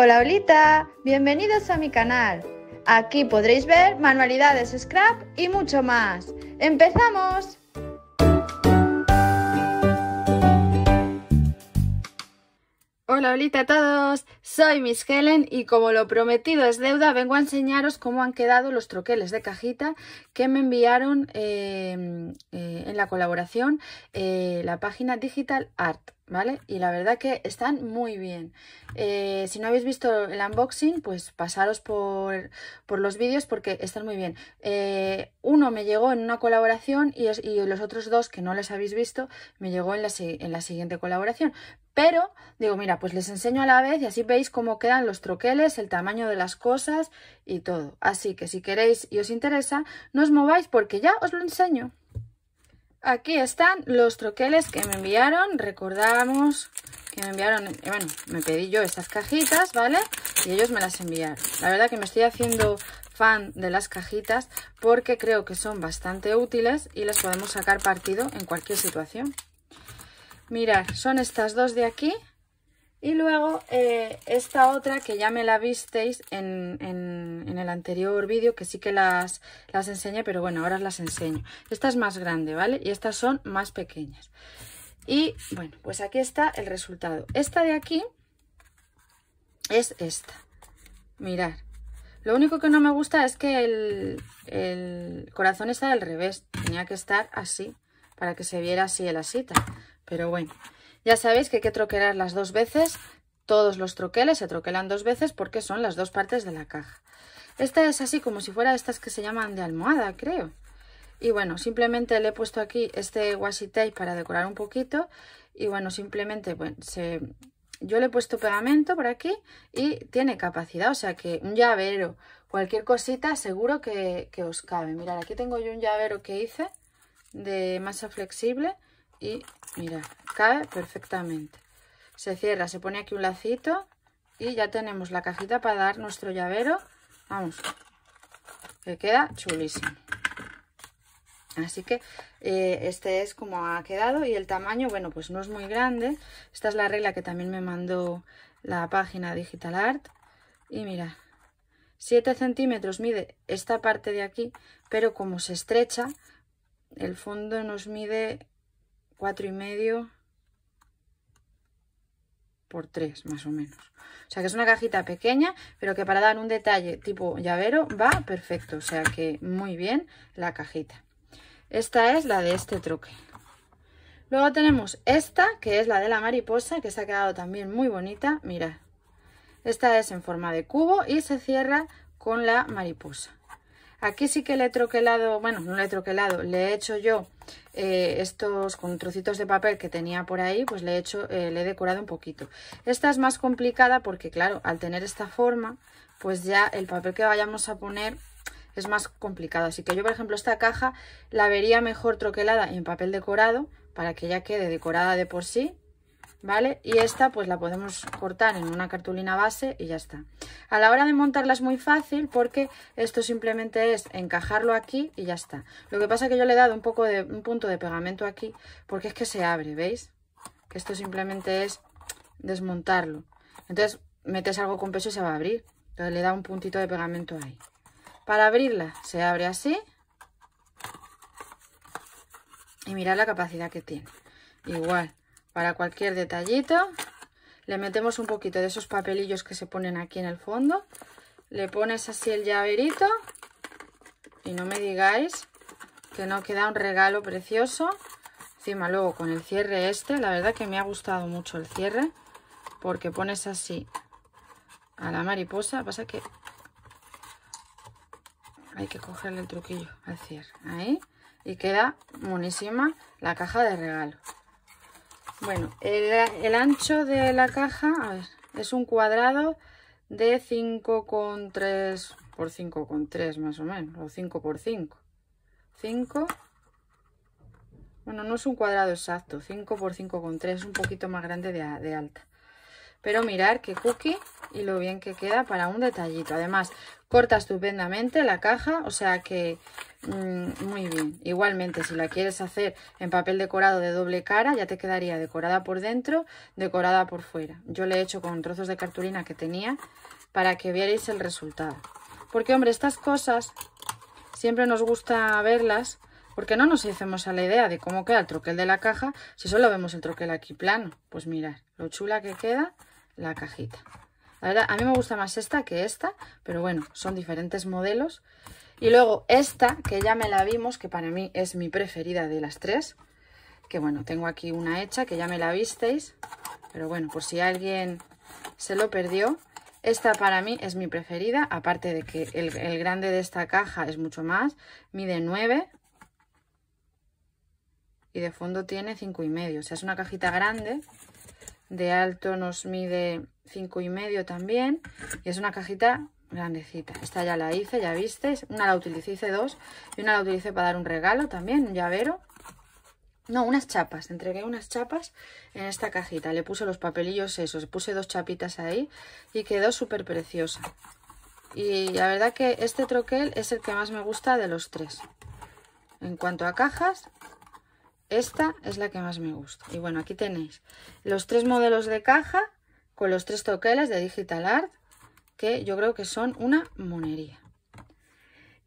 Hola, Olita, bienvenidos a mi canal. Aquí podréis ver manualidades scrap y mucho más. ¡Empezamos! Hola, a todos. Soy Miss Helen y como lo prometido es deuda, vengo a enseñaros cómo han quedado los troqueles de cajita que me enviaron em, eh, en la colaboración eh, la página Digital Art, ¿vale? Y la verdad que están muy bien. Eh, si no habéis visto el unboxing, pues pasaros por, los vídeos porque están muy bien. uno me llegó en una colaboración y, los otros dos que no los habéis visto me llegó en en la siguiente colaboración. Pero digo, mira, pues les enseño a la vez y así veis cómo quedan los troqueles, el tamaño de las cosas y todo. Así que si queréis y os interesa, no os mováis porque ya os lo enseño. Aquí están los troqueles que me enviaron. Recordamos que me enviaron, bueno, me pedí yo estas cajitas, ¿vale? Y ellos me las enviaron. La verdad que me estoy haciendo fan de las cajitas porque creo que son bastante útiles y las podemos sacar partido en cualquier situación. Mirad, son estas dos de aquí y luego eh, esta otra que ya me la visteis en, el anterior vídeo, que sí que las, las enseñé, pero bueno, ahora las enseño. Esta es más grande, ¿vale? Y estas son más pequeñas. Y bueno, pues aquí está el resultado. Esta de aquí es esta. Mirad. Lo único que no me gusta es que el, corazón está al revés. Tenía que estar así, para que se viera así el asita. Pero bueno, ya sabéis que hay que troquelar las dos veces. Todos los troqueles se troquelan dos veces porque son las dos partes de la caja. Esta es así como si fuera estas que se llaman de almohada, creo. Y bueno, simplemente le he puesto aquí este washi tape para decorar un poquito. Y bueno, simplemente yo le he puesto pegamento por aquí y tiene capacidad. O sea que un llavero, cualquier cosita seguro que, que os cabe. Mirad, aquí tengo yo un llavero que hice de masa flexible y mira, cae perfectamente. Se cierra, se pone aquí un lacito y ya tenemos la cajita para dar nuestro llavero. Vamos, que queda chulísimo. Así que eh, este es como ha quedado y el tamaño, bueno, pues no es muy grande. Esta es la regla que también me mandó la página Digital Art. Y mira, 7 centímetros mide esta parte de aquí, pero como se estrecha, el fondo nos mide cuatro y medio por tres, más o menos. O sea que es una cajita pequeña, pero que para dar un detalle tipo llavero va perfecto. O sea que muy bien la cajita. Esta es la de este truque. Luego tenemos esta, que es la de la mariposa, que se ha quedado también muy bonita. Mirad. Esta es en forma de cubo y se cierra con la mariposa. Aquí sí que le he troquelado, bueno, no le he troquelado, le he hecho yo eh, estos con trocitos de papel que tenía por ahí, pues le he hecho, eh, le he decorado un poquito. Esta es más complicada porque, claro, al tener esta forma, pues ya el papel que vayamos a poner es más complicado. Así que yo, por ejemplo, esta caja la vería mejor troquelada en papel decorado para que ya quede decorada de por sí ¿vale? Y esta pues la podemos cortar en una cartulina base y ya está. A la hora de montarla es muy fácil porque esto simplemente es encajarlo aquí y ya está. Lo que pasa es que yo le he dado un poco de un punto de pegamento aquí porque es que se abre, ¿veis? Que esto simplemente es desmontarlo. Entonces metes algo con peso y se va a abrir. Entonces le da un puntito de pegamento ahí. Para abrirla se abre así. Y mirad la capacidad que tiene. Igual, para cualquier detallito. Le metemos un poquito de esos papelillos que se ponen aquí en el fondo. Le pones así el llaverito y no me digáis que no queda un regalo precioso. Encima luego con el cierre este, la verdad que me ha gustado mucho el cierre porque pones así a la mariposa. Pasa que hay que cogerle el truquillo al cierre. Ahí. Y queda buenísima la caja de regalo. Bueno, el, ancho de la caja es un cuadrado de 5,3 por 5,3 más o menos, o 5 por 5. 5, bueno, no es un cuadrado exacto, 5 por 5,3 es un poquito más grande de, de alta. Pero mirar qué cookie y lo bien que queda para un detallito. Además, Corta estupendamente la caja, o sea que mm, muy bien. Igualmente, si la quieres hacer en papel decorado de doble cara, ya te quedaría decorada por dentro, decorada por fuera. Yo le he hecho con trozos de cartulina que tenía para que vierais el resultado. Porque, hombre, estas cosas siempre nos gusta verlas porque no nos hacemos a la idea de cómo queda el troquel de la caja si solo vemos el troquel aquí plano. Pues mirad, lo chula que queda la cajita. La verdad, a mí me gusta más esta que esta, pero bueno, son diferentes modelos. Y luego esta, que ya me la vimos, que para mí es mi preferida de las tres. Que bueno, tengo aquí una hecha, que ya me la visteis. Pero bueno, por si alguien se lo perdió. Esta para mí es mi preferida, aparte de que el, el grande de esta caja es mucho más. Mide 9 y de fondo tiene 5,5. O sea, es una cajita grande. De alto nos mide cinco y medio también. Y es una cajita grandecita. Esta ya la hice, ya viste, Una la utilicé, hice dos. Y una la utilicé para dar un regalo también, un llavero. No, unas chapas. Entregué unas chapas en esta cajita. Le puse los papelillos esos. Puse dos chapitas ahí y quedó súper preciosa. Y la verdad que este troquel es el que más me gusta de los tres. En cuanto a cajas, esta es la que más me gusta. Y bueno, aquí tenéis los tres modelos de caja con los tres toqueles de Digital Art, que yo creo que son una monería.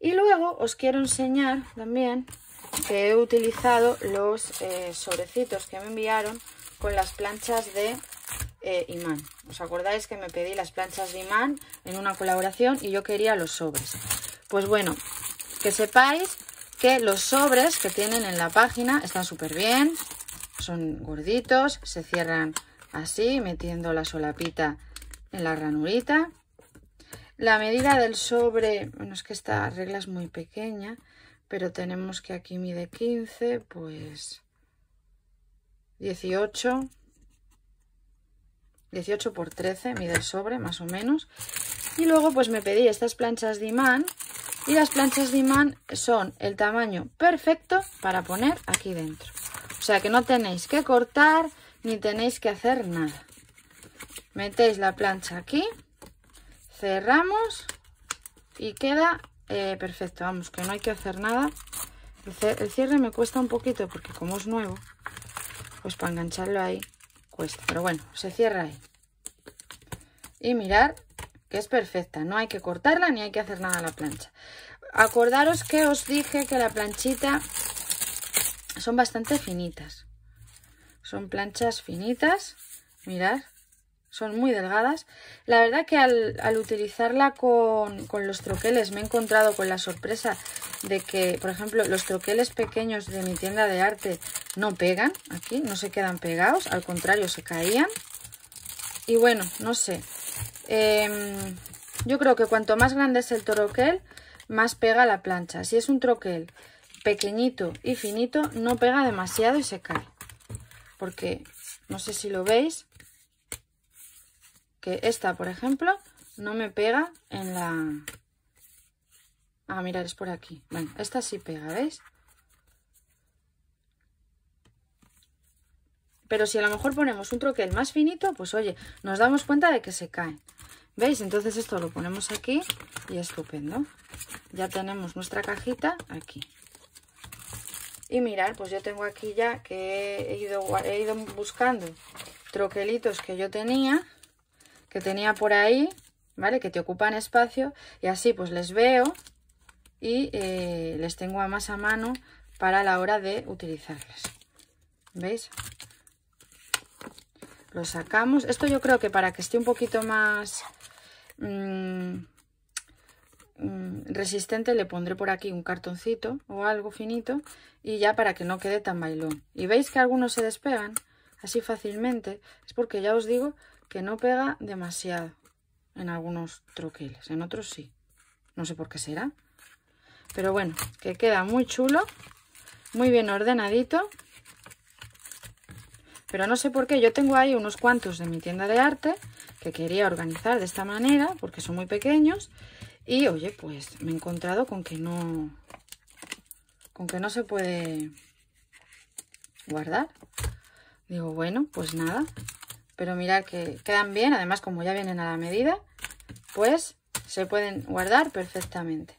Y luego os quiero enseñar también que he utilizado los eh, sobrecitos que me enviaron con las planchas de eh, imán. ¿Os acordáis que me pedí las planchas de imán en una colaboración y yo quería los sobres? Pues bueno, que sepáis que los sobres que tienen en la página están súper bien, son gorditos, se cierran así, metiendo la solapita en la ranurita. La medida del sobre, bueno, es que esta regla es muy pequeña, pero tenemos que aquí mide 15, pues 18, 18 por 13 mide el sobre, más o menos. Y luego pues me pedí estas planchas de imán, y las planchas de imán son el tamaño perfecto para poner aquí dentro. O sea que no tenéis que cortar, ni tenéis que hacer nada. Metéis la plancha aquí, cerramos y queda eh, perfecto. Vamos, que no hay que hacer nada. El cierre me cuesta un poquito porque como es nuevo, pues para engancharlo ahí cuesta. Pero bueno, se cierra ahí. Y mirar que es perfecta. No hay que cortarla ni hay que hacer nada a la plancha. Acordaros que os dije que la planchita son bastante finitas. Son planchas finitas, mirad, son muy delgadas. La verdad que al, utilizarla con, los troqueles me he encontrado con la sorpresa de que, por ejemplo, los troqueles pequeños de mi tienda de arte no pegan aquí, no se quedan pegados, al contrario, se caían. Y bueno, no sé. Em, yo creo que cuanto más grande es el troquel, más pega la plancha. Si es un troquel pequeñito y finito, no pega demasiado y se cae porque no sé si lo veis, que esta, por ejemplo, no me pega en la... Ah, mirad, es por aquí. Bueno, esta sí pega, ¿veis? Pero si a lo mejor ponemos un troquel más finito, pues oye, nos damos cuenta de que se cae. ¿Veis? Entonces esto lo ponemos aquí y estupendo. Ya tenemos nuestra cajita aquí. Y mirar, pues yo tengo aquí ya que he ido, he ido buscando troquelitos que yo tenía, que tenía por ahí, ¿vale? Que te ocupan espacio y así pues les veo y eh, les tengo a más a mano para la hora de utilizarlas. ¿Veis? Lo sacamos. Esto yo creo que para que esté un poquito más... Mm, Mm, resistente le pondré por aquí un cartoncito o algo finito y ya para que no quede tan bailón. Y veis que algunos se despegan así fácilmente, es porque ya os digo que no pega demasiado en algunos troqueles, en otros sí. No sé por qué será, pero bueno, que queda muy chulo, muy bien ordenadito. Pero no sé por qué, yo tengo ahí unos cuantos de mi tienda de arte que quería organizar de esta manera porque son muy pequeños y oye, pues me he encontrado con que no. Con que no se puede guardar. Digo, bueno, pues nada. Pero mirad que quedan bien. Además, como ya vienen a la medida, pues se pueden guardar perfectamente.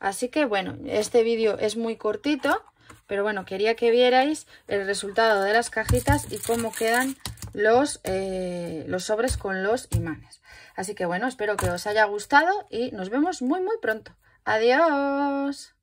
Así que bueno, este vídeo es muy cortito. Pero bueno, quería que vierais el resultado de las cajitas y cómo quedan los, eh, los sobres con los imanes. Así que bueno, espero que os haya gustado y nos vemos muy muy pronto. Adiós.